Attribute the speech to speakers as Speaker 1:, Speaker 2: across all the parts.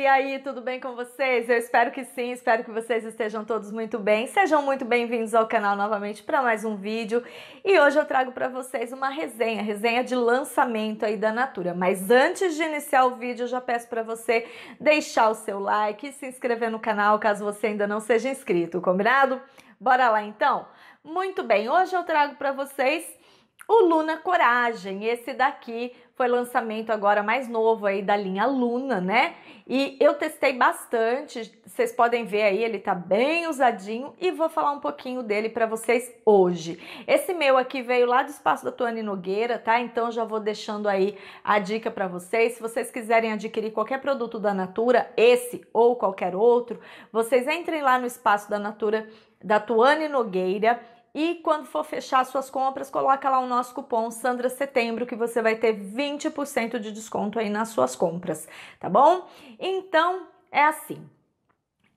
Speaker 1: E aí, tudo bem com vocês? Eu espero que sim, espero que vocês estejam todos muito bem. Sejam muito bem-vindos ao canal novamente para mais um vídeo. E hoje eu trago para vocês uma resenha, resenha de lançamento aí da Natura. Mas antes de iniciar o vídeo, eu já peço para você deixar o seu like e se inscrever no canal caso você ainda não seja inscrito, combinado? Bora lá então? Muito bem, hoje eu trago para vocês o Luna Coragem, esse daqui foi lançamento agora mais novo aí da linha Luna, né? E eu testei bastante, vocês podem ver aí, ele tá bem usadinho e vou falar um pouquinho dele para vocês hoje. Esse meu aqui veio lá do espaço da Tuane Nogueira, tá? Então já vou deixando aí a dica para vocês. Se vocês quiserem adquirir qualquer produto da Natura, esse ou qualquer outro, vocês entrem lá no espaço da Natura da Tuane Nogueira e quando for fechar suas compras, coloca lá o nosso cupom Sandra Setembro que você vai ter 20% de desconto aí nas suas compras, tá bom? Então é assim.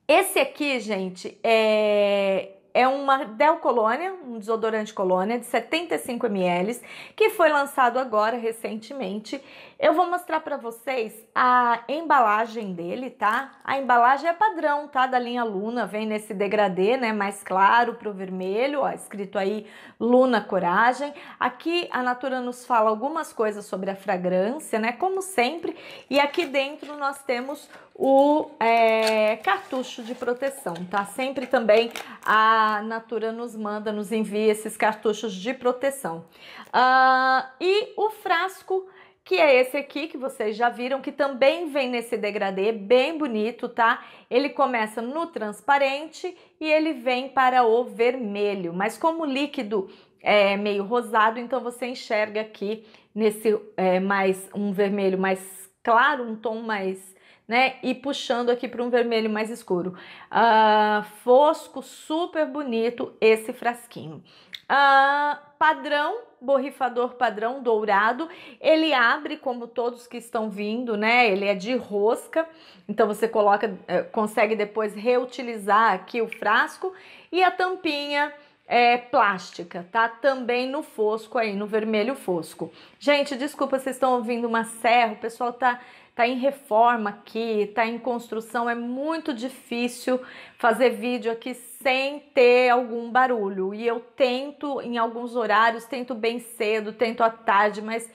Speaker 1: Esse aqui, gente, é é uma Del Colônia, um desodorante colônia de 75 ml, que foi lançado agora recentemente. Eu vou mostrar para vocês a embalagem dele, tá? A embalagem é padrão, tá? Da linha Luna, vem nesse degradê, né? Mais claro pro vermelho, ó, escrito aí Luna Coragem. Aqui a Natura nos fala algumas coisas sobre a fragrância, né? Como sempre. E aqui dentro nós temos o é, cartucho de proteção, tá? Sempre também a a Natura nos manda, nos envia esses cartuchos de proteção. Uh, e o frasco que é esse aqui que vocês já viram, que também vem nesse degradê bem bonito, tá? Ele começa no transparente e ele vem para o vermelho, mas como o líquido é meio rosado, então você enxerga aqui nesse é, mais um vermelho mais claro, um tom mais, né? E puxando aqui para um vermelho mais escuro. Uh, fosco, super bonito esse frasquinho. Uh, padrão, borrifador padrão dourado. Ele abre como todos que estão vindo, né? Ele é de rosca, então você coloca, eh, consegue depois reutilizar aqui o frasco e a tampinha é, plástica, tá? Também no fosco aí, no vermelho fosco. Gente, desculpa, vocês estão ouvindo uma serra, o pessoal tá, tá em reforma aqui, tá em construção, é muito difícil fazer vídeo aqui sem ter algum barulho. E eu tento em alguns horários, tento bem cedo, tento à tarde, mas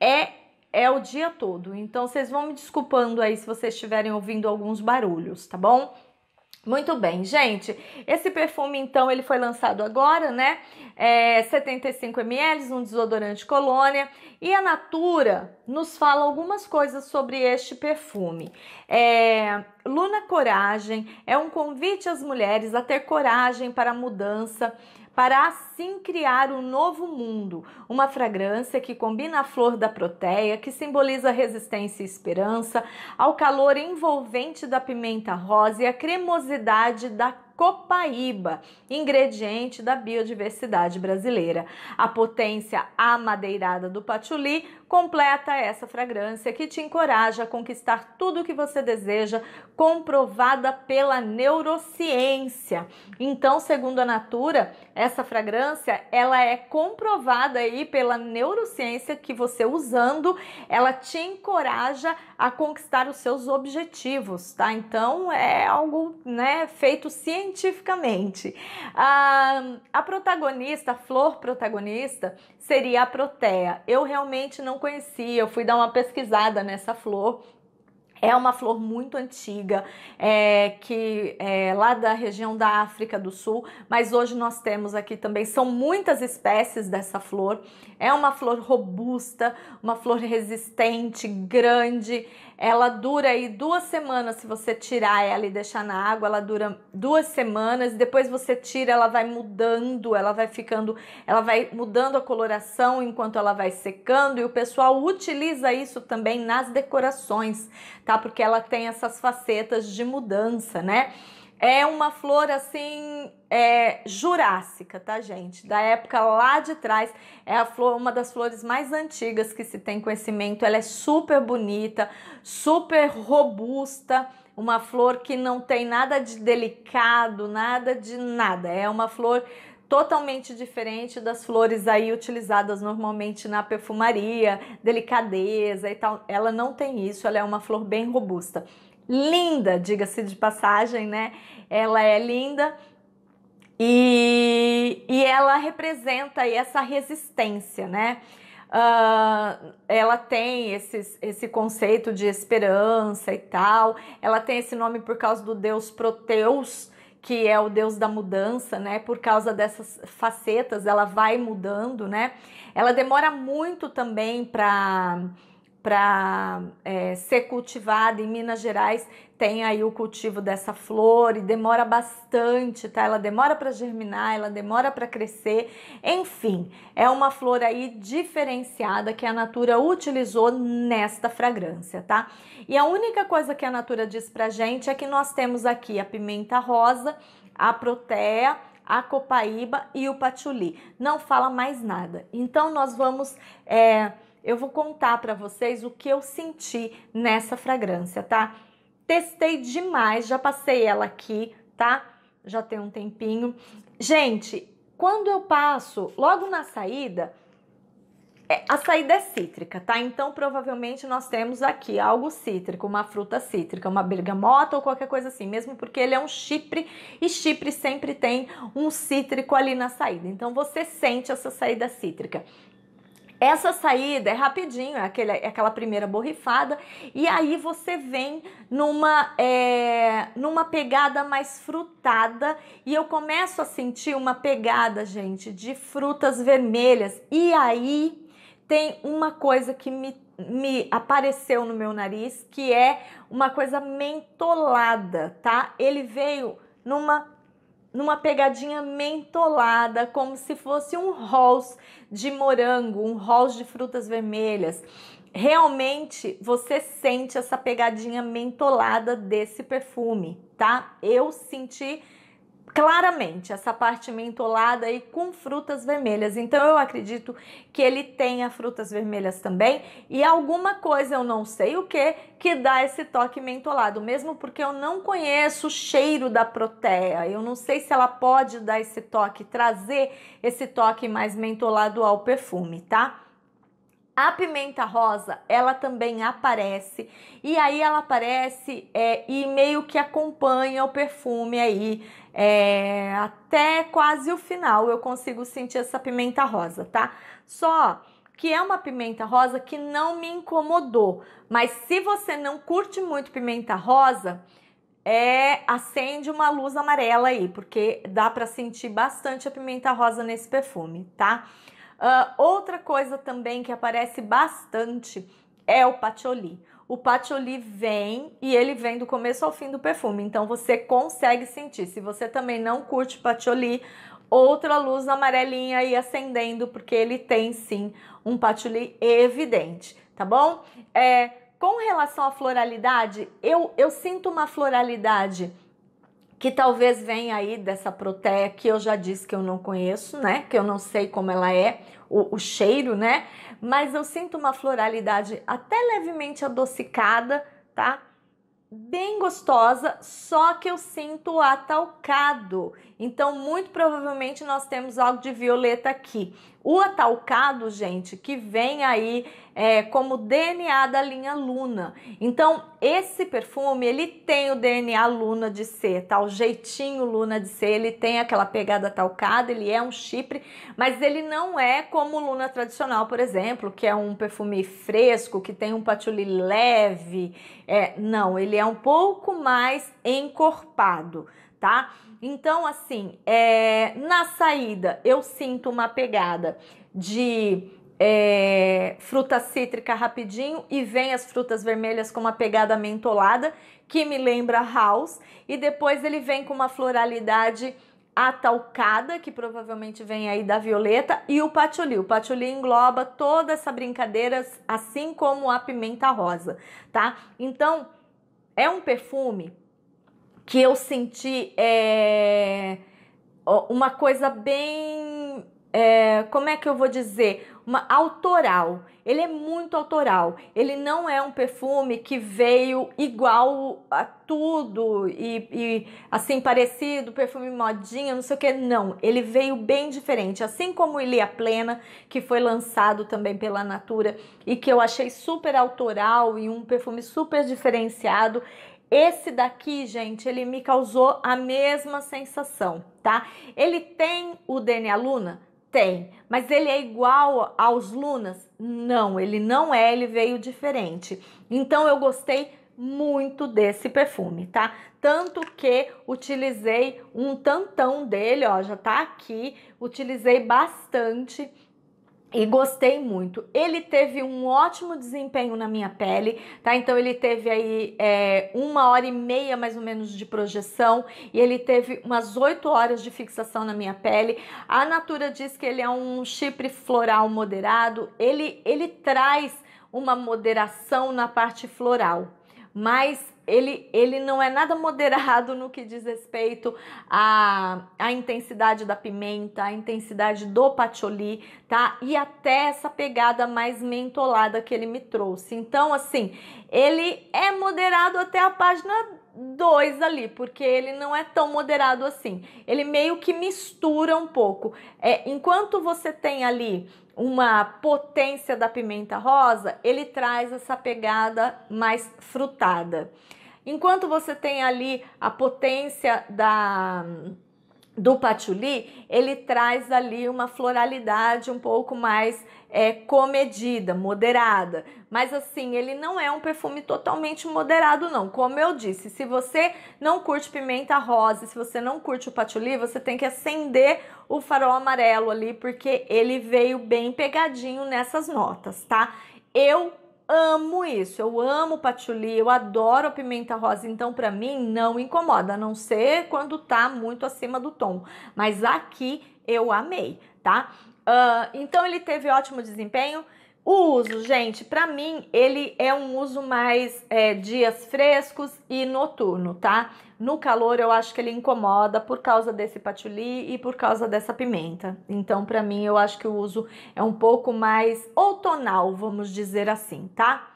Speaker 1: é é o dia todo. Então vocês vão me desculpando aí se vocês estiverem ouvindo alguns barulhos, tá bom? Muito bem, gente. Esse perfume, então, ele foi lançado agora, né? É 75 ml, um desodorante colônia. E a Natura nos fala algumas coisas sobre este perfume. É, Luna Coragem é um convite às mulheres a ter coragem para a mudança para assim criar um novo mundo, uma fragrância que combina a flor da proteia, que simboliza resistência e esperança, ao calor envolvente da pimenta rosa e a cremosidade da copaíba, ingrediente da biodiversidade brasileira. A potência amadeirada do patchouli completa essa fragrância que te encoraja a conquistar tudo o que você deseja, comprovada pela neurociência. Então, segundo a Natura, essa fragrância, ela é comprovada aí pela neurociência que você usando, ela te encoraja a conquistar os seus objetivos, tá? Então, é algo, né, feito cientificamente cientificamente. A, ah, a protagonista, a flor protagonista, seria a protea. Eu realmente não conhecia, eu fui dar uma pesquisada nessa flor é uma flor muito antiga, é, que é lá da região da África do Sul, mas hoje nós temos aqui também. São muitas espécies dessa flor. É uma flor robusta, uma flor resistente, grande. Ela dura aí duas semanas. Se você tirar ela e deixar na água, ela dura duas semanas. Depois você tira, ela vai mudando, ela vai ficando, ela vai mudando a coloração enquanto ela vai secando. E o pessoal utiliza isso também nas decorações tá? Porque ela tem essas facetas de mudança, né? É uma flor assim é, jurássica, tá, gente? Da época lá de trás. É a flor, uma das flores mais antigas que se tem conhecimento. Ela é super bonita, super robusta, uma flor que não tem nada de delicado, nada de nada. É uma flor totalmente diferente das flores aí utilizadas normalmente na perfumaria, delicadeza e tal. Ela não tem isso, ela é uma flor bem robusta. Linda, diga-se de passagem, né? Ela é linda e, e ela representa aí essa resistência, né? Uh, ela tem esses, esse conceito de esperança e tal. Ela tem esse nome por causa do deus Proteus, que é o deus da mudança, né? Por causa dessas facetas, ela vai mudando, né? Ela demora muito também para para é, ser cultivada em Minas Gerais tem aí o cultivo dessa flor e demora bastante, tá? Ela demora para germinar, ela demora para crescer. Enfim, é uma flor aí diferenciada que a Natura utilizou nesta fragrância, tá? E a única coisa que a Natura diz pra gente é que nós temos aqui a pimenta rosa, a protea, a copaíba e o patchouli. Não fala mais nada. Então nós vamos é, eu vou contar para vocês o que eu senti nessa fragrância, tá? Testei demais, já passei ela aqui, tá? Já tem um tempinho. Gente, quando eu passo logo na saída, é, a saída é cítrica, tá? Então, provavelmente nós temos aqui algo cítrico, uma fruta cítrica, uma bergamota ou qualquer coisa assim, mesmo porque ele é um chipre e chipre sempre tem um cítrico ali na saída. Então, você sente essa saída cítrica. Essa saída é rapidinho, é, aquele, é aquela primeira borrifada, e aí você vem numa, é, numa pegada mais frutada, e eu começo a sentir uma pegada, gente, de frutas vermelhas, e aí tem uma coisa que me, me apareceu no meu nariz, que é uma coisa mentolada, tá? Ele veio numa numa pegadinha mentolada, como se fosse um rolls de morango, um rolls de frutas vermelhas. Realmente você sente essa pegadinha mentolada desse perfume, tá? Eu senti claramente essa parte mentolada e com frutas vermelhas. Então eu acredito que ele tenha frutas vermelhas também e alguma coisa eu não sei o que que dá esse toque mentolado, mesmo porque eu não conheço o cheiro da proteia. Eu não sei se ela pode dar esse toque, trazer esse toque mais mentolado ao perfume, tá? A pimenta rosa, ela também aparece e aí ela aparece é, e meio que acompanha o perfume aí é, até quase o final. Eu consigo sentir essa pimenta rosa, tá? Só que é uma pimenta rosa que não me incomodou. Mas se você não curte muito pimenta rosa, é, acende uma luz amarela aí, porque dá para sentir bastante a pimenta rosa nesse perfume, tá? Uh, outra coisa também que aparece bastante é o patchouli. O patchouli vem e ele vem do começo ao fim do perfume, então você consegue sentir. Se você também não curte patchouli, outra luz amarelinha aí acendendo, porque ele tem sim um patchouli evidente, tá bom? É, com relação à floralidade, eu, eu sinto uma floralidade que talvez venha aí dessa proteia que eu já disse que eu não conheço, né? Que eu não sei como ela é, o, o cheiro, né? Mas eu sinto uma floralidade até levemente adocicada, tá? Bem gostosa, só que eu sinto o atalcado. Então, muito provavelmente nós temos algo de violeta aqui. O atalcado, gente, que vem aí é, como DNA da linha Luna. Então, esse perfume, ele tem o DNA Luna de ser, tá? O jeitinho Luna de ser, ele tem aquela pegada talcada, ele é um chipre, mas ele não é como Luna tradicional, por exemplo, que é um perfume fresco, que tem um patchouli leve. É, não, ele é um pouco mais encorpado tá? Então, assim, é, na saída eu sinto uma pegada de é, fruta cítrica rapidinho e vem as frutas vermelhas com uma pegada mentolada que me lembra house e depois ele vem com uma floralidade atalcada que provavelmente vem aí da violeta e o patchouli. O patchouli engloba toda essa brincadeira assim como a pimenta rosa, tá? Então, é um perfume que eu senti é, uma coisa bem. É, como é que eu vou dizer? Uma, autoral. Ele é muito autoral. Ele não é um perfume que veio igual a tudo e, e assim parecido, perfume modinha, não sei o que. Não, ele veio bem diferente. Assim como o Ilia Plena, que foi lançado também pela Natura e que eu achei super autoral e um perfume super diferenciado. Esse daqui, gente, ele me causou a mesma sensação, tá? Ele tem o DNA Luna? Tem, mas ele é igual aos Lunas? Não, ele não é, ele veio diferente. Então eu gostei muito desse perfume, tá? Tanto que utilizei um tantão dele, ó, já tá aqui, utilizei bastante e gostei muito. Ele teve um ótimo desempenho na minha pele, tá? Então ele teve aí é, uma hora e meia mais ou menos de projeção e ele teve umas oito horas de fixação na minha pele. A Natura diz que ele é um chipre floral moderado. Ele ele traz uma moderação na parte floral, mas ele, ele não é nada moderado no que diz respeito à, à intensidade da pimenta, à intensidade do patchouli, tá? E até essa pegada mais mentolada que ele me trouxe. Então, assim, ele é moderado até a página 2 ali, porque ele não é tão moderado assim. Ele meio que mistura um pouco. É, enquanto você tem ali uma potência da pimenta rosa, ele traz essa pegada mais frutada. Enquanto você tem ali a potência da do patchouli, ele traz ali uma floralidade um pouco mais é, comedida, moderada. Mas assim, ele não é um perfume totalmente moderado, não. Como eu disse, se você não curte pimenta rosa, se você não curte o patchouli, você tem que acender o farol amarelo ali, porque ele veio bem pegadinho nessas notas, tá? Eu amo isso, eu amo patchouli, eu adoro a pimenta rosa, então para mim não incomoda, a não ser quando tá muito acima do tom. Mas aqui eu amei, tá? Uh, então ele teve ótimo desempenho. O uso, gente, para mim ele é um uso mais é, dias frescos e noturno, tá? No calor eu acho que ele incomoda por causa desse patchouli e por causa dessa pimenta. Então, para mim, eu acho que o uso é um pouco mais outonal, vamos dizer assim, tá?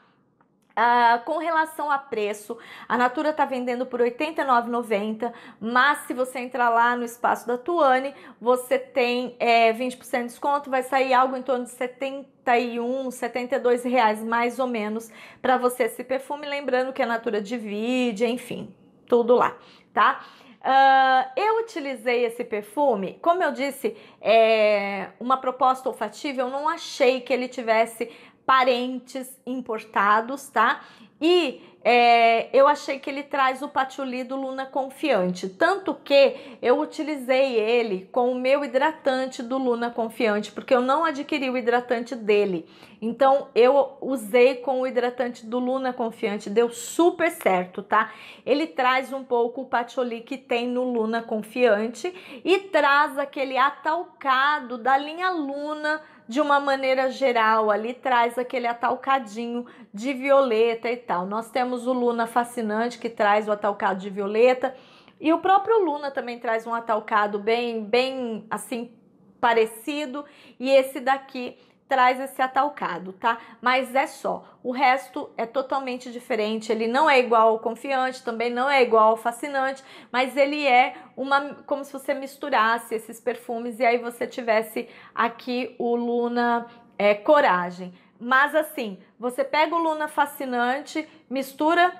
Speaker 1: Uh, com relação a preço, a Natura está vendendo por R$ 89,90, mas se você entrar lá no espaço da Tuane, você tem é, 20% de desconto, vai sair algo em torno de 71, 72 reais mais ou menos para você esse perfume, lembrando que a Natura divide, enfim, tudo lá, tá? Uh, eu utilizei esse perfume, como eu disse, é uma proposta olfativa, eu não achei que ele tivesse parentes importados, tá? E é, eu achei que ele traz o patchouli do Luna Confiante, tanto que eu utilizei ele com o meu hidratante do Luna Confiante, porque eu não adquiri o hidratante dele. Então eu usei com o hidratante do Luna Confiante, deu super certo, tá? Ele traz um pouco o patchouli que tem no Luna Confiante e traz aquele atalcado da linha Luna de uma maneira geral, ali traz aquele atalcadinho de violeta e tal. Nós temos o Luna fascinante que traz o atalcado de violeta e o próprio Luna também traz um atalcado bem, bem assim parecido e esse daqui traz esse atalcado, tá? Mas é só. O resto é totalmente diferente. Ele não é igual ao confiante, também não é igual ao fascinante, mas ele é uma como se você misturasse esses perfumes e aí você tivesse aqui o Luna é, Coragem. Mas assim, você pega o Luna Fascinante, mistura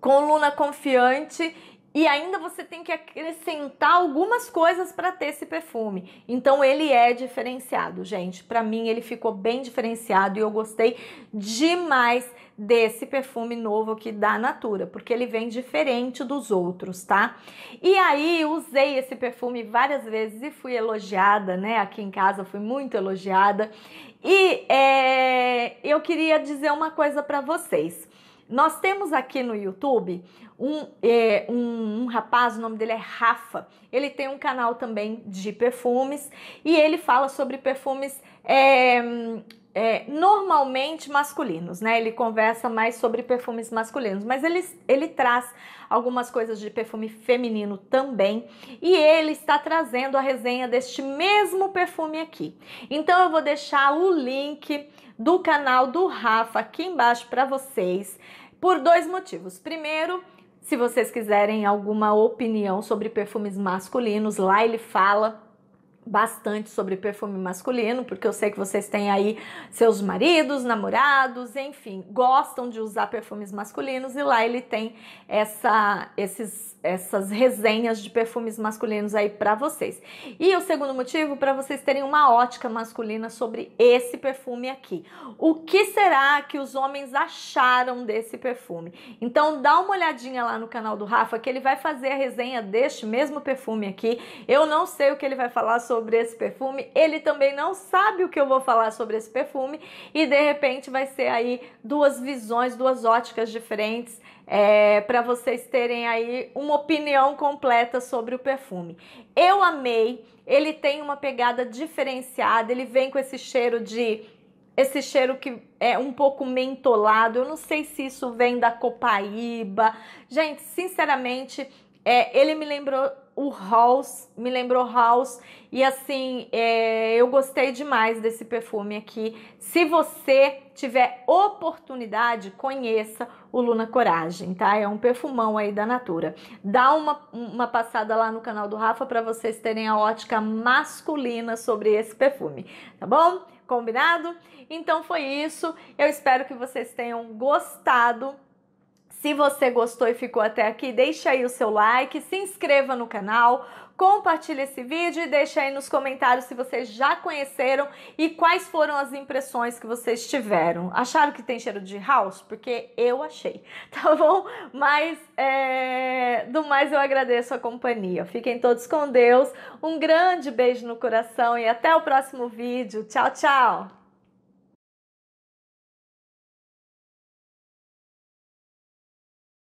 Speaker 1: com o Luna Confiante e ainda você tem que acrescentar algumas coisas para ter esse perfume. Então ele é diferenciado, gente. Para mim ele ficou bem diferenciado e eu gostei demais desse perfume novo aqui da Natura, porque ele vem diferente dos outros, tá? E aí usei esse perfume várias vezes e fui elogiada, né? Aqui em casa fui muito elogiada. E é, eu queria dizer uma coisa para vocês. Nós temos aqui no YouTube um, é, um, um, rapaz, o nome dele é Rafa. Ele tem um canal também de perfumes e ele fala sobre perfumes é, é, normalmente masculinos, né? Ele conversa mais sobre perfumes masculinos, mas ele, ele traz algumas coisas de perfume feminino também. E ele está trazendo a resenha deste mesmo perfume aqui. Então eu vou deixar o link do canal do Rafa aqui embaixo para vocês por dois motivos. Primeiro, se vocês quiserem alguma opinião sobre perfumes masculinos, lá ele fala bastante sobre perfume masculino, porque eu sei que vocês têm aí seus maridos, namorados, enfim, gostam de usar perfumes masculinos e lá ele tem essa, esses, essas resenhas de perfumes masculinos aí para vocês. E o segundo motivo para vocês terem uma ótica masculina sobre esse perfume aqui. O que será que os homens acharam desse perfume? Então dá uma olhadinha lá no canal do Rafa que ele vai fazer a resenha deste mesmo perfume aqui. Eu não sei o que ele vai falar sobre sobre esse perfume, ele também não sabe o que eu vou falar sobre esse perfume e de repente vai ser aí duas visões, duas óticas diferentes é, para vocês terem aí uma opinião completa sobre o perfume. Eu amei, ele tem uma pegada diferenciada, ele vem com esse cheiro de esse cheiro que é um pouco mentolado. Eu não sei se isso vem da copaíba. Gente, sinceramente, é, ele me lembrou o House, me lembrou House. E assim, é, eu gostei demais desse perfume aqui. Se você tiver oportunidade, conheça o Luna Coragem, tá? É um perfumão aí da Natura. Dá uma, uma passada lá no canal do Rafa para vocês terem a ótica masculina sobre esse perfume, tá bom? Combinado? Então foi isso. Eu espero que vocês tenham gostado se você gostou e ficou até aqui, deixa aí o seu like, se inscreva no canal, compartilhe esse vídeo e deixa aí nos comentários se vocês já conheceram e quais foram as impressões que vocês tiveram. Acharam que tem cheiro de house? Porque eu achei, tá bom? Mas é... do mais eu agradeço a companhia. Fiquem todos com Deus, um grande beijo no coração e até o próximo vídeo. Tchau, tchau!